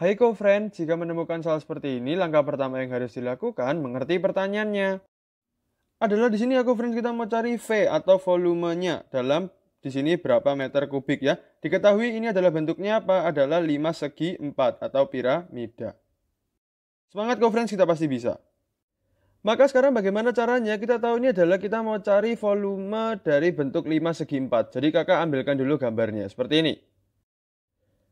Hai co-friend, jika menemukan soal seperti ini, langkah pertama yang harus dilakukan mengerti pertanyaannya. Adalah di sini aku ya, friends friend kita mau cari V atau volumenya dalam di sini berapa meter kubik ya. Diketahui ini adalah bentuknya apa? Adalah 5 segi 4 atau piramida. Semangat co-friends, kita pasti bisa. Maka sekarang bagaimana caranya? Kita tahu ini adalah kita mau cari volume dari bentuk 5 segi 4. Jadi kakak ambilkan dulu gambarnya, seperti ini.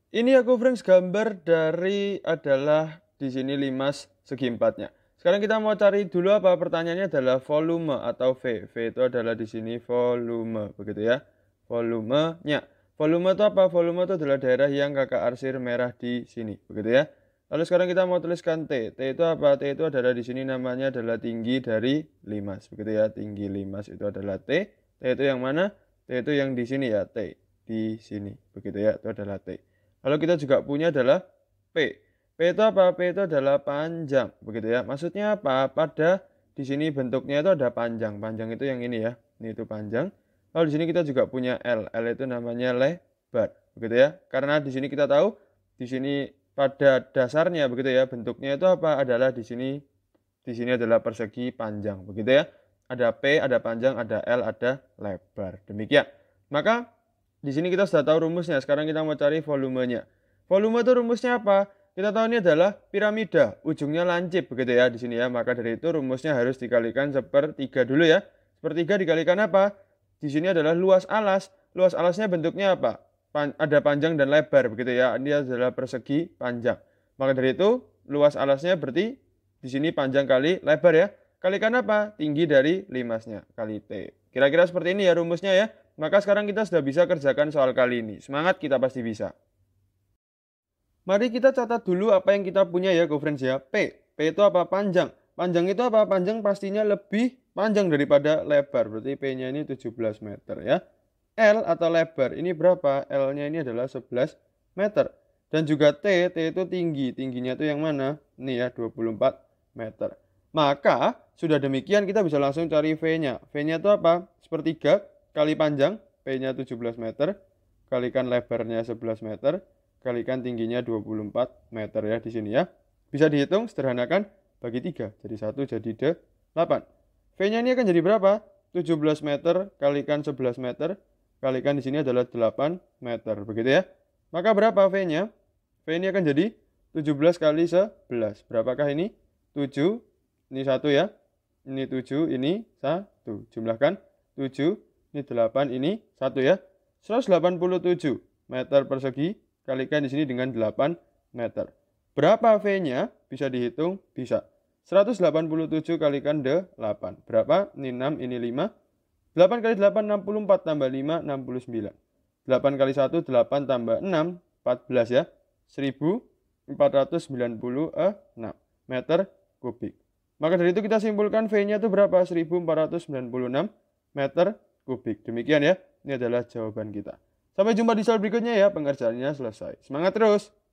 Ini aku friends gambar dari adalah di sini limas segi empatnya. Sekarang kita mau cari dulu apa pertanyaannya adalah volume atau V. V itu adalah di sini volume, begitu ya. Volumenya. Volume itu apa? Volume itu adalah daerah yang kakak arsir merah di sini, begitu ya. Lalu sekarang kita mau tuliskan T. T itu apa? T itu adalah di sini namanya adalah tinggi dari limas, begitu ya. Tinggi limas itu adalah T. T itu yang mana? T itu yang di sini ya, T. Di sini, begitu ya. Itu adalah T. Lalu kita juga punya adalah P. P itu apa? P itu adalah panjang, begitu ya. Maksudnya apa? Pada di sini bentuknya itu ada panjang. Panjang itu yang ini ya. Ini itu panjang. Lalu di sini kita juga punya L. L itu namanya lebar, begitu ya. Karena di sini kita tahu di sini pada dasarnya begitu ya, bentuknya itu apa? Adalah di sini di sini adalah persegi panjang, begitu ya. Ada P, ada panjang, ada L, ada lebar. Demikian. Maka di sini kita sudah tahu rumusnya, sekarang kita mau cari volumenya. Volume itu rumusnya apa? Kita tahu ini adalah piramida, ujungnya lancip begitu ya di sini ya. Maka dari itu rumusnya harus dikalikan sepertiga dulu ya. Sepertiga dikalikan apa? Di sini adalah luas alas. Luas alasnya bentuknya apa? Pan ada panjang dan lebar begitu ya. Ini adalah persegi panjang. Maka dari itu luas alasnya berarti di sini panjang kali lebar ya. Kalikan apa? Tinggi dari limasnya kali T. Kira-kira seperti ini ya rumusnya ya. Maka sekarang kita sudah bisa kerjakan soal kali ini. Semangat, kita pasti bisa. Mari kita catat dulu apa yang kita punya ya, GoFriends ya. P. P itu apa? Panjang. Panjang itu apa? Panjang pastinya lebih panjang daripada lebar. Berarti P-nya ini 17 meter ya. L atau lebar ini berapa? L-nya ini adalah 11 meter. Dan juga T, T itu tinggi. Tingginya itu yang mana? Ini ya, 24 meter. Maka, sudah demikian kita bisa langsung cari V-nya. V-nya itu apa? Sepertiga kali panjang P-nya 17 meter, kalikan lebarnya 11 meter, kalikan tingginya 24 meter ya di sini ya. Bisa dihitung sederhanakan bagi 3, jadi 1 jadi D, 8. V-nya ini akan jadi berapa? 17 meter kalikan 11 meter, kalikan di sini adalah 8 meter, begitu ya. Maka berapa V-nya? V ini akan jadi 17 kali 11. Berapakah ini? 7, ini 1 ya. Ini 7, ini 1. Jumlahkan 7, ini 8, ini 1 ya. 187 meter persegi kalikan di sini dengan 8 meter. Berapa V-nya? Bisa dihitung? Bisa. 187 kalikan 8. Berapa? Ini 6, ini 5. 8 kali 8, 64 tambah 5, 69. 8 kali 1, 8 tambah 6, 14 ya. 1496 meter kubik. Maka dari itu kita simpulkan V-nya itu berapa? 1496 meter kubik. Demikian ya, ini adalah jawaban kita. Sampai jumpa di soal berikutnya ya, pengerjaannya selesai. Semangat terus!